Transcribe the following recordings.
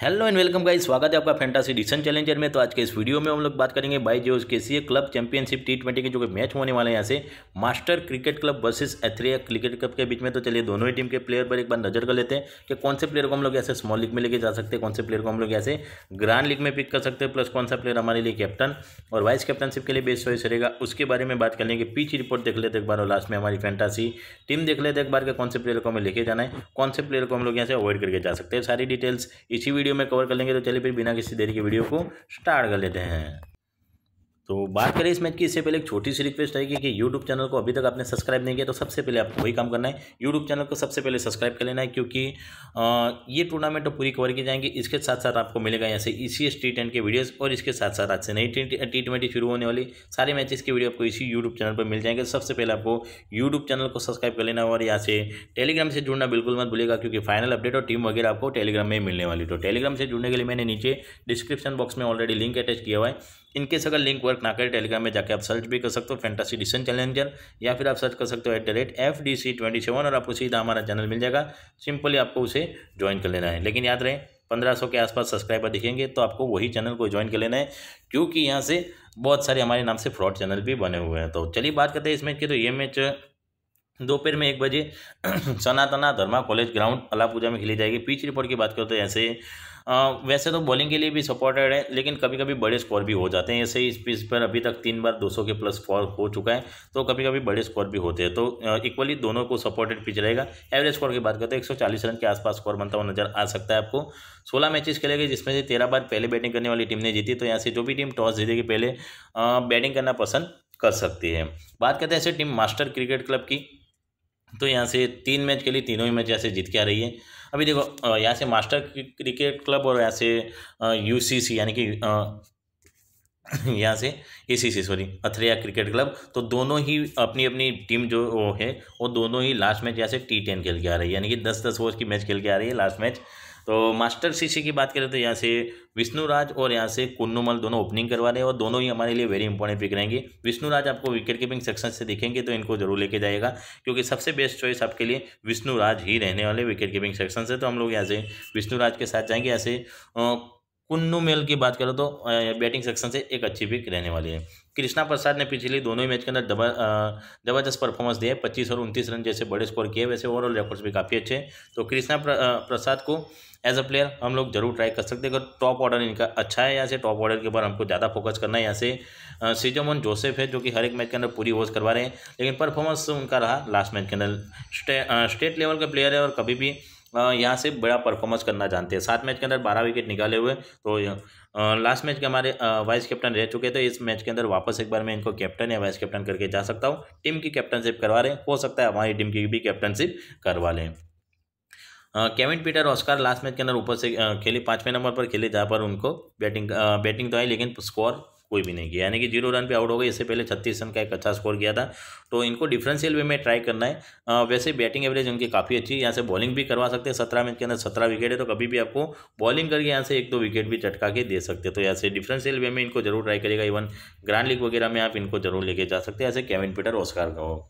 hello and welcome guys स्वागत है आपका फैंटासी डिसन चैलेंजर में तो आज के इस वीडियो में हम लोग बात करेंगे बाई जो K C club championship T twenty के जो कि मैच होने वाले हैं यहाँ से master cricket club versus Athreya cricket club के बीच में तो चलिए दोनों ही टीम के प्लेयर पर एक बार नजर कर लेते हैं कि कौन से प्लेयर को हम लोग ऐसे स्मॉल लीग में लेके जा सकते हैं कौन से प्लेयर को हम लोग ऐसे ग्रांड लीग में पिक कर सकते हैं प्लस कौन सा प्लेयर हमारे लिए कैप्टन और वाइस कैप्टनशिप के लिए बेस्ट चॉइस रहेगा उसके बारे में बात कर लेंगे पीच रिपोर्ट देख लेते एक बार और लास्ट में हमारी फैंटासी टीम देख लेते एक बार के कौन से प्लेयर को हमें लेके जाना है कौन से प्लेयर को हम लोग यहाँ से अवॉइड करके जा सकते हैं सारी डिटेल्स इसी वीडियो वीडियो में कवर कर लेंगे तो चलिए फिर बिना किसी देरी के वीडियो को स्टार्ट कर लेते हैं तो बात करें इस मैच की इससे पहले एक छोटी सी रिक्वेस्ट रहेगी कि यूट्यूब चैनल को अभी तक आपने सब्सक्राइब नहीं किया तो सबसे पहले आपको वही काम करना है यूट्यूब चैनल को सबसे पहले सब्सक्राइब कर लेना है क्योंकि ये टूर्नामेंट तो पूरी कवर की जाएंगी इसके साथ साथ आपको मिलेगा यहाँ से ई सी एस के वीडियोज़ और इसके साथ साथ आज से नई टी ट्वेंटी शुरू होने वाली सारे मैचेस की वीडियो आपको इसी यूट्यूब चैनल पर मिल जाएंगे सबसे पहले आपको यूट्यूब चैनल को सब्सक्राइब कर लेना और यहाँ से टेलीग्राम से जुड़ना बिल्कुल मत भूलेगा क्योंकि फाइनल अपडेट और टीम वगैरह आपको टेलीग्राम में मिलने वाली तो टेलीग्राम से जुड़ने के लिए मैंने नीचे डिस्क्रिप्शन बॉक्स में ऑलरेडी लिंक अटैच किया हुआ है इनकेस अगर लिंक वर्क ना करे टेलीग्राम में जाकर आप सर्च भी कर सकते हो फैंटासी डिसन चैलेंजर या फिर आप सर्च कर सकते हो at the rate F D C twenty seven और आपको सीधा हमारा चैनल मिल जाएगा सिंपली आपको उसे ज्वाइन कर लेना है लेकिन याद रहे पंद्रह सौ के आसपास सब्सक्राइबर दिखेंगे तो आपको वही चैनल को ज्वाइन कर लेना है क्योंकि यहाँ से बहुत सारे हमारे नाम से फ्रॉड चैनल भी बने हुए हैं तो चलिए बात करते हैं इस मैच की तो ये मैच दोपहर में एक बजे सनातना धर्मा कॉलेज ग्राउंड अलापूजा में खेली जाएगी पिच रिपोर्ट की बात करते हैं तो ऐसे आ, वैसे तो बॉलिंग के लिए भी सपोर्टेड है लेकिन कभी कभी बड़े स्कोर भी हो जाते हैं ऐसे ही इस पिच पर अभी तक तीन बार 200 के प्लस स्कोर हो चुका है तो कभी कभी बड़े स्कोर भी होते हैं तो इक्वली दोनों को सपोर्टेड पिच रहेगा एवरेज स्कोर की बात करते हैं तो एक रन के आसपास स्कोर बनता हुआ नजर आ सकता है आपको सोलह मैचेस खेले गए जिसमें से तेरह बार पहले बैटिंग करने वाली टीम ने जीती तो यहाँ से जो भी टीम टॉस जीतेगी पहले बैटिंग करना पसंद कर सकती है बात करते हैं ऐसे टीम मास्टर क्रिकेट क्लब की तो यहाँ से तीन मैच के लिए तीनों ही मैच यहाँ से जीत के आ रही है अभी देखो यहाँ से मास्टर क्रिकेट क्लब और यहाँ से यू यानी कि यहाँ से A C C sorry Athreya cricket club तो दोनों ही अपनी अपनी टीम जो वो है वो दोनों ही लास्ट मैच यहाँ से टी टेन खेल के आ रही है यानी कि दस दस ओवर की मैच खेल के आ रही है लास्ट मैच तो मास्टर शिष्य की बात करें तो यहाँ से विष्णुराज और यहाँ से कुन्नूमल दोनों ओपनिंग करवा रहे हैं और दोनों ही हमारे लिए वेरी इंपॉर्टेंट पिक रहेंगे विष्णुराज आपको विकेट कीपिंग सेक्शन से दिखेंगे तो इनको जरूर लेके जाएगा क्योंकि सबसे बेस्ट चॉइस आपके लिए विष्णुराज ही रहने वाले विकेट कीपिंग सेक्शन से तो हम लोग यहाँ से विष्णुराज के साथ जाएंगे यहाँ से कुन्नू मेल की बात करो तो बैटिंग सेक्शन से एक अच्छी पिक रहने वाली है कृष्णा प्रसाद ने पिछली दोनों ही मैच के अंदर जबरदस्त परफॉर्मेंस दिया है पच्चीस और उनतीस रन जैसे बड़े स्कोर किए वैसे ओवरऑल रिकॉर्ड्स भी काफ़ी अच्छे हैं तो कृष्णा प्रसाद को एज अ प्लेयर हम लोग जरूर ट्राई कर सकते हैं अगर टॉप ऑर्डर इनका अच्छा है यहाँ से टॉप ऑर्डर के ऊपर हमको ज़्यादा फोकस करना है यहाँ से सीजोमोन जोसेफ है जो कि हर एक मैच के अंदर पूरी ओवर्स करवा रहे हैं लेकिन परफॉर्मेंस उनका रहा लास्ट मैच के अंदर स्टेट लेवल का प्लेयर है और कभी भी यहाँ से बड़ा परफॉर्मेंस करना जानते हैं सात मैच के अंदर बारह विकेट निकाले हुए तो लास्ट मैच के हमारे वाइस कैप्टन रह चुके थे तो इस मैच के अंदर वापस एक बार मैं इनको कैप्टन या वाइस कैप्टन करके जा सकता हूँ टीम की कैप्टनशिप करवा रहे हैं हो सकता है हमारी टीम की भी कैप्टनशिप करवा लें Kevin Peter Oscar last match के अंदर ऊपर से खेले पाँचवें नंबर पर खेले जहाँ पर उनको बैटिंग बैटिंग तो आई लेकिन स्कोर कोई भी नहीं किया यानी कि जीरो रन पे आउट हो गए इससे पहले छत्तीस रन का एक अच्छा स्कोर किया था तो इनको डिफरेंशियल वे में ट्राई करना है आ, वैसे बैटिंग एवरेज उनकी काफ़ी अच्छी है यहाँ से बॉलिंग भी करवा सकते हैं सत्रह मैच के अंदर सत्रह विकेट है तो कभी भी आपको बॉलिंग करके यहाँ से एक दो विकेट भी चटका के दे सकते हैं तो यहाँ से डिफरेंशियल वे में इनको जरूर ट्राई करेगा इवन ग्रांड लीग वगैरह में आप इनको जरूर लेके जा सकते हैं ऐसे केविन पीटर ओस्कार का हो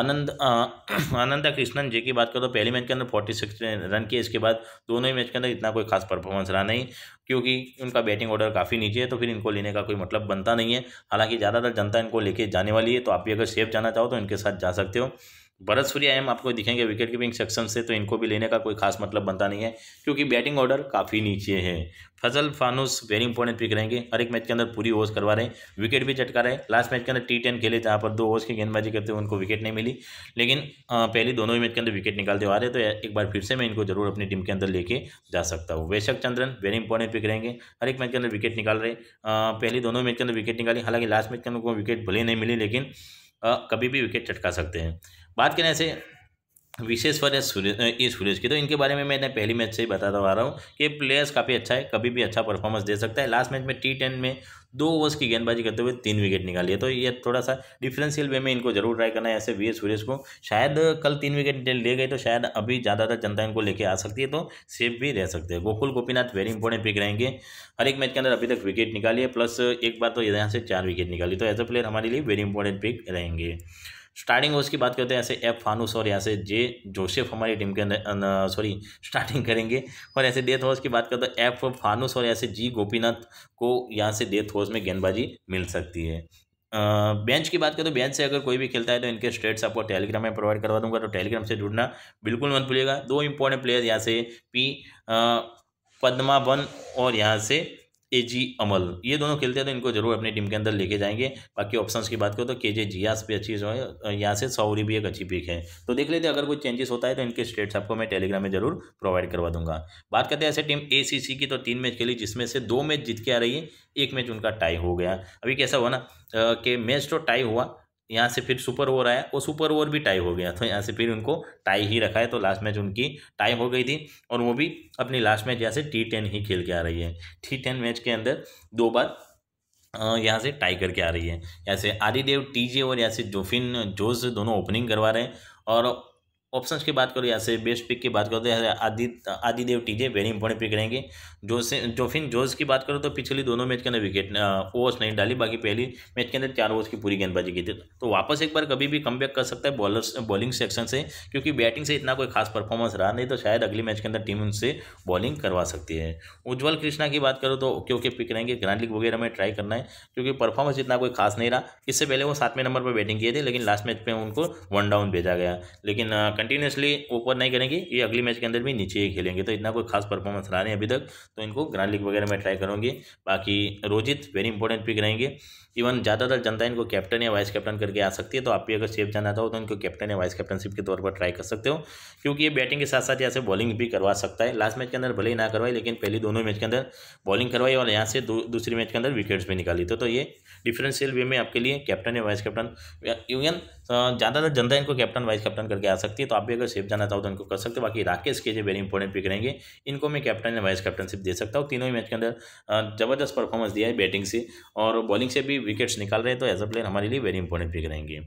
आनंद आनंद कृष्णन जी की बात करो तो पहले मैच के अंदर फोर्टी सिक्स रन किए इसके बाद दोनों ही मैच के अंदर इतना कोई खास परफॉर्मेंस रहा नहीं क्योंकि उनका बैटिंग ऑर्डर काफ़ी नीचे है तो फिर इनको लेने का कोई मतलब बनता नहीं है हालांकि ज़्यादातर जनता इनको लेके जाने वाली है तो आप भी अगर सेफ जाना चाहो तो इनके साथ जा सकते हो भरत सूर्या एम आपको दिखेंगे विकेट कीपिंग सेक्शन से तो इनको भी लेने का कोई खास मतलब बनता नहीं है क्योंकि बैटिंग ऑर्डर काफ़ी नीचे है Fazal Fanoos very important pick रहेंगे हर एक मैच के अंदर पूरी ओवर्स करवा रहे हैं विकेट भी चटका रहे हैं लास्ट मैच के अंदर टी टेन खेले जहाँ पर दो ओवर्स की गेंदबाजी करते हुए उनको विकेट नहीं मिली लेकिन पहली दोनों ही मैच के अंदर विकेट निकालते हुए आ रहे तो एक बार फिर से मैं इनको जरूर अपनी टीम के अंदर लेके जा सकता हूँ Vaisakh Chandran very important pick रहेंगे हर एक मैच के अंदर विकेट निकाल रहे पहले दोनों मैच के अंदर विकेट निकाली हालांकि लास्ट मैच के अंदर उनको विकेट भले नहीं मिली लेकिन कभी भी विकेट चटका सकते हैं बात करें ऐसे विशेष पर इस सूरज की तो इनके बारे में मैंने पहली मैच से ही बताता आ रहा हूँ कि प्लेयर्स काफ़ी अच्छा है कभी भी अच्छा परफॉर्मेंस दे सकता है लास्ट मैच में टी टेन में दो ओवर्स की गेंदबाजी करते हुए तीन विकेट निकाली है तो ये थोड़ा सा डिफरेंशियल वे में इनको जरूर ट्राई करना है ऐसे वी एस को शायद कल तीन विकेट ले गए तो शायद अभी ज़्यादातर जनता इनको लेके आ सकती है तो सेफ भी रह सकते हैं Gokul Gopinath very important pick रहेंगे हर एक मैच के अंदर अभी तक विकेट निकाली है प्लस एक बार तो यहाँ से चार विकेट निकाली तो एज अ प्लेयर हमारे लिए वेरी इंपॉर्टेंट पिक रहेंगे स्टार्टिंग उसकी बात करते हैं ऐसे एफ फानूस और यहाँ से जे जोसेफ हमारी टीम के अंदर सॉरी स्टार्टिंग करेंगे और ऐसे डेथ हाउस की बात करते हैं एफ फानूस और यहाँ से जी गोपीनाथ को यहाँ से डेथ हाउस में गेंदबाजी मिल सकती है बेंच की बात करें तो बेंच से अगर कोई भी खेलता है तो इनके स्टेट्स आपको टेलीग्राम में प्रोवाइड करवा दूंगा तो टेलीग्राम से जुड़ना बिल्कुल मत भूलिएगा दो इंपॉर्टेंट प्लेयर यहाँ से पी वन और यहाँ से एजी अमल ये दोनों खेलते हैं तो इनको जरूर अपनी टीम के अंदर लेके जाएंगे बाकी ऑप्शंस की बात करो तो के जे जियास भी अच्छी जो है यहाँ से सौरी भी एक अच्छी पिक है तो देख लेते हैं अगर कोई चेंजेस होता है तो इनके स्टेट्स आपको मैं टेलीग्राम में जरूर प्रोवाइड करवा दूंगा बात करते हैं ऐसे टीम ए की तो तीन मैच खेली जिसमें से दो मैच जीत के आ रही है एक मैच उनका टाई हो गया अभी कैसा हुआ ना कि मैच तो टाई हुआ यहाँ से फिर सुपर ओवर आया वो सुपर ओवर भी टाई हो गया तो यहाँ से फिर उनको टाई ही रखा है तो लास्ट मैच उनकी टाई हो गई थी और वो भी अपनी लास्ट मैच यहाँ से टी टेन ही खेल के आ रही है टी टेन मैच के अंदर दो बार यहाँ से टाई करके आ रही है यहाँ से आदिदेव टीजे और यहाँ से जोफिन जोस दोनों ओपनिंग करवा रहे हैं और ऑप्शन की बात करो या से बेस्ट पिक की बात करो तो Adi Adi Dev TJ very important pick रहेंगे से जोफिन जोस की बात करो तो पिछली दोनों मैच के अंदर विकेट ओवर्स नहीं डाली बाकी पहली मैच के अंदर चार ओवर्स की पूरी गेंदबाजी की थी तो वापस एक बार कभी भी कम कर सकता है बॉलर बॉलिंग सेक्शन से क्योंकि बैटिंग से इतना कोई खास परफॉर्मेंस रहा नहीं तो शायद अगली मैच के अंदर टीम उनसे बॉलिंग करवा सकती है उज्ज्वल कृष्णा की बात करो तो ओके ओके पिक रहेंगे ग्रांड लीग वगैरह में ट्राई करना है क्योंकि परफॉर्मेंस इतना कोई खास नहीं रहा इससे पहले वो सातवें नंबर पर बैटिंग किए थे लेकिन लास्ट मैच में उनको वन डाउन भेजा गया लेकिन कंटिन्यूसली ऊपर नहीं करेंगे ये अगली मैच के अंदर भी नीचे ही खेलेंगे तो इतना कोई खास परफॉर्मेंस रहा नहीं अभी तक तो इनको ग्रांड लीग वगैरह में ट्राई करूँगी बाकी रोजित वेरी इंपॉर्टेंट पिक रहेंगे इवन ज़्यादातर जनता इनको कैप्टन या वाइस कैप्टन करके आ सकती है तो आप भी अगर सेफ जाना चाहो तो इनको कैप्टन या वाइस कैप्टनशिप के तौर पर ट्राई कर सकते हो क्योंकि ये बैटिंग के साथ साथ यहाँ से बॉलिंग भी करवा सकता है लास्ट मैच के अंदर भले ही ना करवाई लेकिन पहली दोनों मैच के अंदर बॉलिंग करवाई और यहाँ से दूसरी मैच के अंदर विकेट्स भी निकाली तो, तो ये डिफरेंशियल वे में आपके लिए कैप्टन या वाइस कैप्टन इवन ज़्यादातर जनता इनको कैप्टन वाइस कैप्टन करके आ सकती है तो आप भी अगर सेफ जाना चाहो तो इनको कर सकते हो बाकी राकेश के जो वेरी इंपॉर्टेंट पिक रहेंगे इनको मैं कैप्टन या वाइस कैप्टनशिप दे सकता हूँ तीनों ही मैच के अंदर जबरदस्त परफॉर्मेंस दिया है बैटिंग से और बॉलिंग से भी विकेट्स निकाल रहे हैं तो एज अ प्लेयर हमारे लिए वेरी इंपॉर्टेंट पिक रहेंगे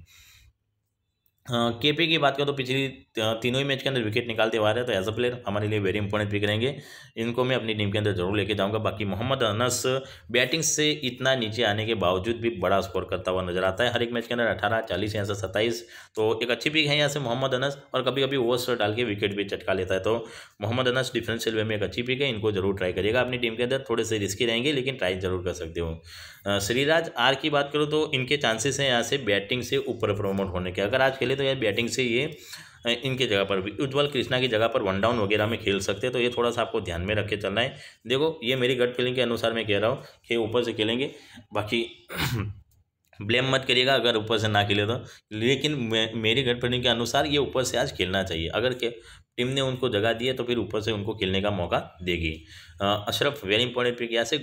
केपी हाँ, की बात करें तो पिछली तीनों ही मैच के अंदर विकेट निकालते हुए आ रहे हैं तो एज अ प्लेयर हमारे लिए वेरी इंपॉर्टेंट पिक रहेंगे इनको मैं अपनी टीम के अंदर जरूर लेके जाऊंगा बाकी मोहम्मद अनस बैटिंग से इतना नीचे आने के बावजूद भी बड़ा स्कोर करता हुआ नजर आता है हर एक मैच के अंदर अठारह चालीस या सत्ताईस तो एक अच्छी पिक है यहाँ से मोहम्मद अनस और कभी कभी ओवर्स डाल के विकेट भी चटका लेता है तो मोहम्मद अनस डिफरेंशियल वे में एक अच्छी पिक है इनको जरूर ट्राई करिएगा अपनी टीम के अंदर थोड़े से रिस्की रहेंगे लेकिन ट्राई जरूर कर सकते हो श्रीराज आर की बात करूँ तो इनके चांसेस हैं यहाँ से बैटिंग से ऊपर प्रमोट होने के अगर आज खेले तो यार बैटिंग से ये इनके जगह पर भी उज्ज्वल कृष्णा की जगह पर वन डाउन वगैरह में खेल सकते हैं तो ये थोड़ा सा आपको ध्यान में रख के चलना है देखो ये मेरी गट फीलिंग के अनुसार मैं कह रहा हूँ कि ऊपर से खेलेंगे बाकी ब्लेम मत करिएगा अगर ऊपर से ना खेले तो लेकिन मे, मेरी गट फीलिंग के अनुसार ये ऊपर से आज खेलना चाहिए अगर के टीम ने उनको जगह दी है तो फिर ऊपर से उनको खेलने का मौका देगी अशरफ वेरी इंपॉर्टेंट पिक यहाँ से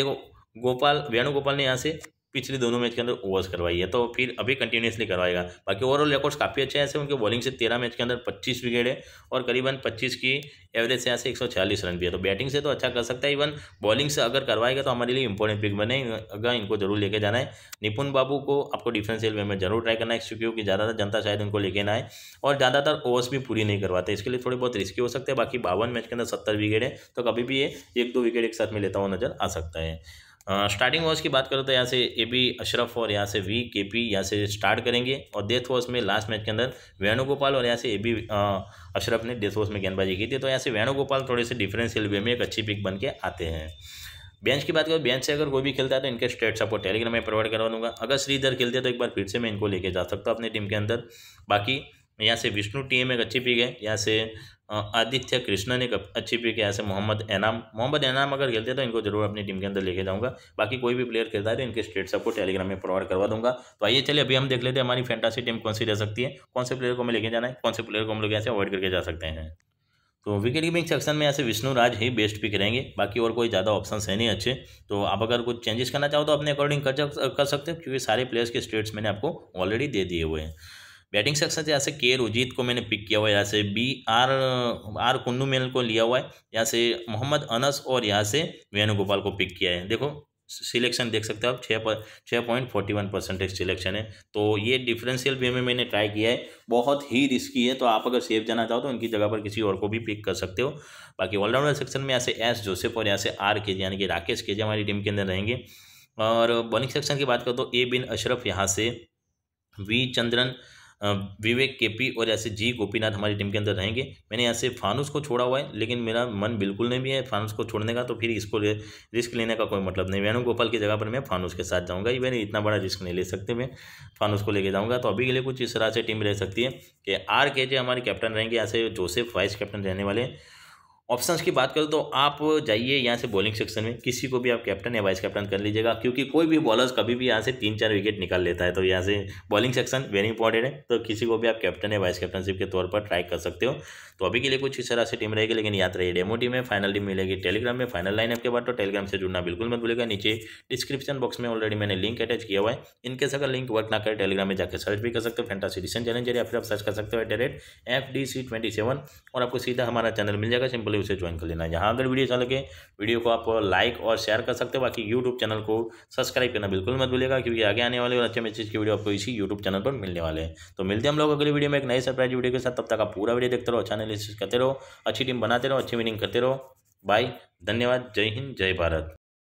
देखो गोपाल वेणुगोपाल ने यहाँ से पिछले दोनों मैच के अंदर ओवर्स करवाई है तो फिर अभी कंटिन्यूसली करवाएगा बाकी ओवरऑल रिकॉर्ड्स काफ़ी अच्छे हैं ऐसे उनके बॉलिंग से तेरह मैच के अंदर पच्चीस विकेट है और करीबन पच्चीस की एवरेज से यहाँ से एक रन भी है तो बैटिंग से तो अच्छा कर सकता है इवन बॉलिंग से अगर करवाएगा तो हमारे लिए इंपॉर्टेंट पिक बनेगा इनको जरूर लेके जाना है निपुन बाबू को आपको डिफेंसियल वे में जरूर ट्राई करना है क्योंकि ज़्यादातर जनता शायद उनको लेके ना आए और ज़्यादातर ओवर्स भी पूरी नहीं करवाते इसके लिए थोड़ी बहुत रिस्की हो सकते हैं बाकी बावन मैच के अंदर सत्तर विकेट है तो कभी भी ये एक दो विकेट एक साथ में लेता हुआ नजर आ सकता है स्टार्टिंग वॉच की बात करो तो यहाँ से ए बी अशरफ और यहाँ से वी के पी यहाँ से स्टार्ट करेंगे और डेथ वॉच में लास्ट मैच के अंदर वेणुगोपाल और यहाँ से ए बी अशरफ ने डेथ वॉच में गेंदबाजी की थी तो यहाँ से वेणुगोपाल थोड़े से डिफरेंशियल वे में एक अच्छी पिक बन के आते हैं बेंच की बात करें बेंच से अगर कोई भी खेलता है तो इनके स्टेट सपोर्ट टेलीग्राम में प्रोवाइड करवा दूंगा अगर श्रीधर खेलते हैं तो एक बार फिर से मैं इनको लेके जा सकता हूँ अपनी टीम के अंदर बाकी यहाँ से विष्णु टीम एक अच्छी पिक है यहाँ से आदित्य कृष्णन एक अच्छी पिक है ऐसे मोहम्मद एनाम मोहम्मद एनाम अगर खेलते हैं तो इनको जरूर अपनी टीम के अंदर लेके जाऊंगा बाकी कोई भी प्लेयर खेलता है तो इनके स्टेट सबको टेलीग्राम में प्रोवाइड करवा दूंगा तो आइए चलिए अभी हम देख लेते हैं हमारी फैंटासी टीम कौन सी रह सकती है कौन से प्लेयर को हमें लेके जाना है कौन से प्लेयर को हम लोग ऐसे अवॉइड करके जा सकते हैं तो विकेट कीपिंग सेक्शन में ऐसे विष्णु राज ही बेस्ट पिक रहेंगे बाकी और कोई ज़्यादा ऑप्शन है नहीं अच्छे तो आप अगर कुछ चेंजेस करना चाहो तो अपने अकॉर्डिंग कर सकते हो क्योंकि सारे प्लेयर्स के स्टेट्स मैंने आपको ऑलरेडी दे दिए हुए हैं बैटिंग सेक्शन से यहाँ से के रोजीत को मैंने पिक किया हुआ है यहाँ से B R R Kunnummal को लिया हुआ है यहाँ से मोहम्मद अनस और यहाँ से वेणुगोपाल को पिक किया है देखो सिलेक्शन देख सकते हो आप छः पर छः point forty one percentage selection है तो ये डिफरेंशियल वे में मैंने ट्राई किया है बहुत ही रिस्की है तो आप अगर सेफ जाना चाहो तो उनकी जगह पर किसी और को भी पिक कर सकते हो बाकी ऑलराउंडर सेक्शन में यहाँ से एस जोसेफ और यहाँ से आर के यानी कि राकेश के हमारी टीम के अंदर रहेंगे और बॉलिंग सेक्शन की बात करो तो ए बिन अशरफ यहाँ से वी चंद्रन विवेक केपी और ऐसे जी गोपीनाथ हमारी टीम के अंदर रहेंगे मैंने यहाँ से फानूस को छोड़ा हुआ है लेकिन मेरा मन बिल्कुल नहीं भी है फानूस को छोड़ने का तो फिर इसको ले, रिस्क लेने का कोई मतलब नहीं वेणुगोपाल की जगह पर मैं फानूस के साथ जाऊँगा इवन इतना बड़ा रिस्क नहीं ले सकते मैं फानूस को लेके जाऊँगा तो अभी के लिए कुछ इस तरह से टीम रह सकती है कि आर के जे हमारे कैप्टन रहेंगे ऐसे जोसेफ वाइस कैप्टन रहने वाले हैं ऑप्शंस की बात करूँ तो आप जाइए यहाँ से बॉलिंग सेक्शन में किसी को भी आप कैप्टन या वाइस कैप्टन कर लीजिएगा क्योंकि कोई भी बॉलर्स कभी भी यहाँ से तीन चार विकेट निकाल लेता है तो यहाँ से बॉलिंग सेक्शन वेरी इंपॉर्टेंट है तो किसी को भी आप कैप्टन या वाइस कैप्टनशिप के तौर पर ट्राई कर सकते हो तो अभी के लिए कुछ इस तरह से टीम रहेगी लेकिन याद रही डेमो टीम है फाइनल टीम मिलेगी टेलीग्राम में फाइनल लाइन के बाद तो टेलीग्राम से जुड़ना बिल्कुल मत भूलेगा नीचे डिस्क्रिप्शन बॉक्स में ऑलरेडी मैंने लिंक अटैच किया हुआ है इनकेस अगर लिंक वर्क ना करें टेलीग्राम में जाकर सर्च भी कर सकते हो फैंटासी रिसेंट चैनल या फिर आप सर्च कर सकते हो at F D C twenty seven और आपको सीधा हमारा चैनल मिल जाएगा सिंपली से ज्वाइन कर लेना यहाँ अगर वीडियो अच्छा लगे वीडियो को आप लाइक और शेयर कर सकते हो बाकी यूट्यूब चैनल को सब्सक्राइब करना बिल्कुल मत भूलेगा क्योंकि आगे आने वाले और अच्छे चीज की वीडियो आपको इसी यूट्यूब चैनल पर मिलने वाले हैं तो मिलते हैं हम लोग अगली वीडियो में एक नई सरप्राइज वीडियो के साथ तब तक आप पूरा वीडियो देखते रहो अच्छा एनालिसिस करते रहो अच्छी टीम बनाते रहो अच्छी विनिंग करते रहो बाय धन्यवाद जय हिंद जय भारत